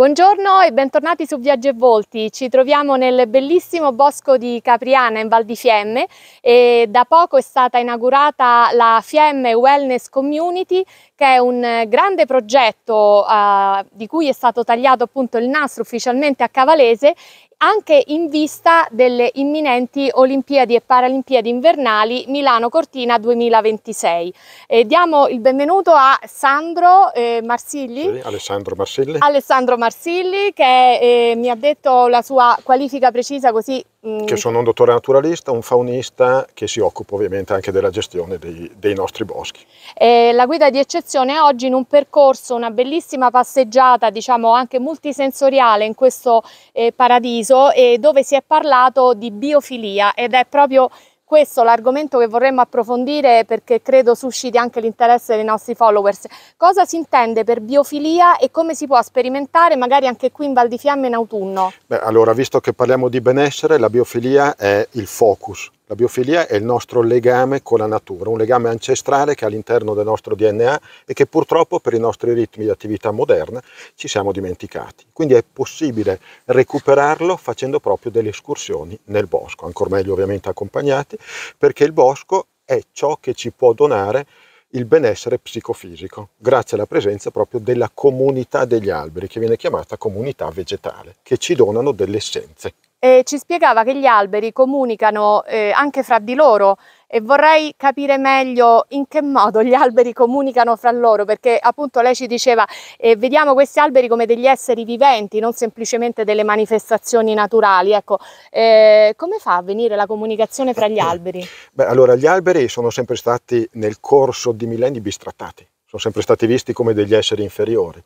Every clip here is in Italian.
Buongiorno e bentornati su Viaggi e Volti. Ci troviamo nel bellissimo bosco di Capriana in Val di Fiemme e da poco è stata inaugurata la Fiemme Wellness Community che è un eh, grande progetto eh, di cui è stato tagliato appunto il nastro ufficialmente a Cavalese anche in vista delle imminenti Olimpiadi e Paralimpiadi invernali Milano-Cortina 2026. Eh, diamo il benvenuto a Sandro eh, Marsilli. Sì, Alessandro Marsilli. Alessandro Marsilli che eh, mi ha detto la sua qualifica precisa così Mm. che sono un dottore naturalista, un faunista che si occupa ovviamente anche della gestione dei, dei nostri boschi. Eh, la guida di eccezione è oggi in un percorso, una bellissima passeggiata diciamo anche multisensoriale in questo eh, paradiso eh, dove si è parlato di biofilia ed è proprio questo l'argomento che vorremmo approfondire perché credo susciti anche l'interesse dei nostri followers. Cosa si intende per biofilia e come si può sperimentare magari anche qui in Val di Fiamme in autunno? Beh, allora, visto che parliamo di benessere, la biofilia è il focus la biofilia è il nostro legame con la natura, un legame ancestrale che è all'interno del nostro DNA e che purtroppo per i nostri ritmi di attività moderna ci siamo dimenticati. Quindi è possibile recuperarlo facendo proprio delle escursioni nel bosco, ancora meglio ovviamente accompagnati, perché il bosco è ciò che ci può donare il benessere psicofisico, grazie alla presenza proprio della comunità degli alberi, che viene chiamata comunità vegetale, che ci donano delle essenze eh, ci spiegava che gli alberi comunicano eh, anche fra di loro e vorrei capire meglio in che modo gli alberi comunicano fra loro perché appunto lei ci diceva eh, vediamo questi alberi come degli esseri viventi non semplicemente delle manifestazioni naturali ecco eh, come fa a venire la comunicazione fra gli eh, alberi? Beh allora gli alberi sono sempre stati nel corso di millenni bistrattati sono sempre stati visti come degli esseri inferiori,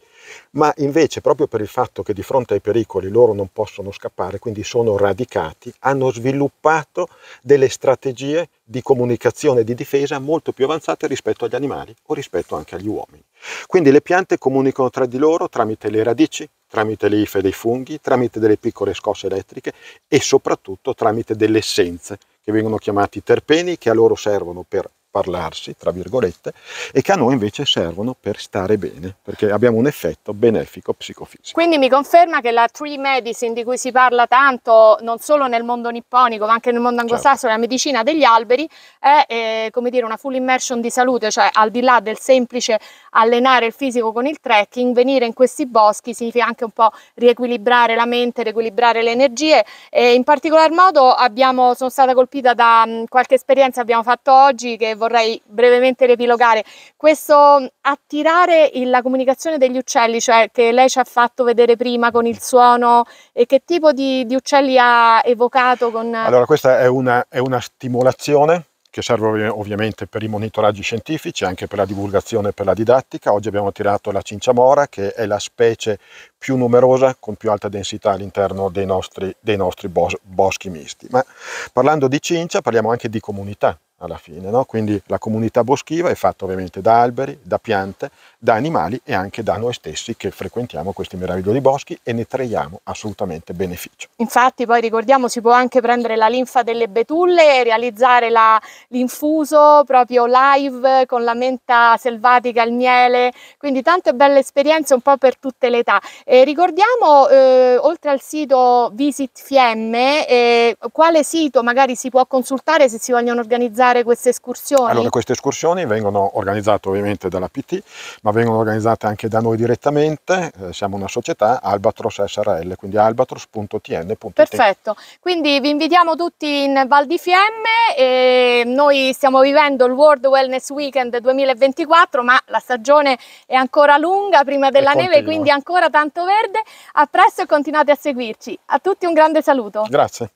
ma invece proprio per il fatto che di fronte ai pericoli loro non possono scappare, quindi sono radicati, hanno sviluppato delle strategie di comunicazione e di difesa molto più avanzate rispetto agli animali o rispetto anche agli uomini. Quindi le piante comunicano tra di loro tramite le radici, tramite le ife dei funghi, tramite delle piccole scosse elettriche e soprattutto tramite delle essenze che vengono chiamati terpeni che a loro servono per parlarsi, tra virgolette, e che a noi invece servono per stare bene, perché abbiamo un effetto benefico psicofisico. Quindi mi conferma che la tree medicine di cui si parla tanto, non solo nel mondo nipponico, ma anche nel mondo certo. anglosassone, certo. la medicina degli alberi, è eh, come dire una full immersion di salute, cioè al di là del semplice allenare il fisico con il trekking, venire in questi boschi significa anche un po' riequilibrare la mente, riequilibrare le energie e in particolar modo abbiamo, sono stata colpita da mh, qualche esperienza che abbiamo fatto oggi che vorrei brevemente riepilogare, questo attirare il, la comunicazione degli uccelli, cioè che lei ci ha fatto vedere prima con il suono e che tipo di, di uccelli ha evocato con... Allora questa è una, è una stimolazione che serve ovviamente per i monitoraggi scientifici, anche per la divulgazione e per la didattica. Oggi abbiamo tirato la cinciamora, che è la specie più numerosa, con più alta densità all'interno dei nostri, dei nostri bos- boschi misti. Ma parlando di cincia, parliamo anche di comunità alla fine. No? Quindi la comunità boschiva è fatta ovviamente da alberi, da piante, da animali e anche da noi stessi che frequentiamo questi meravigliosi boschi e ne traiamo assolutamente beneficio. Infatti poi ricordiamo si può anche prendere la linfa delle betulle e realizzare la, l'infuso proprio live con la menta selvatica, il miele, quindi tante belle esperienze un po' per tutte le età. E ricordiamo eh, oltre al sito Visit Fiemme eh, quale sito magari si può consultare se si vogliono organizzare organizzare queste escursioni? Allora, queste escursioni vengono organizzate ovviamente dalla PT, ma vengono organizzate anche da noi direttamente. Eh, siamo una società Albatros SRL, quindi albatros.tn.it. Perfetto, quindi vi invitiamo tutti in Val di Fiemme. E noi stiamo vivendo il World Wellness Weekend 2024, ma la stagione è ancora lunga prima della e neve, continua. quindi ancora tanto verde. A presto e continuate a seguirci. A tutti un grande saluto. Grazie.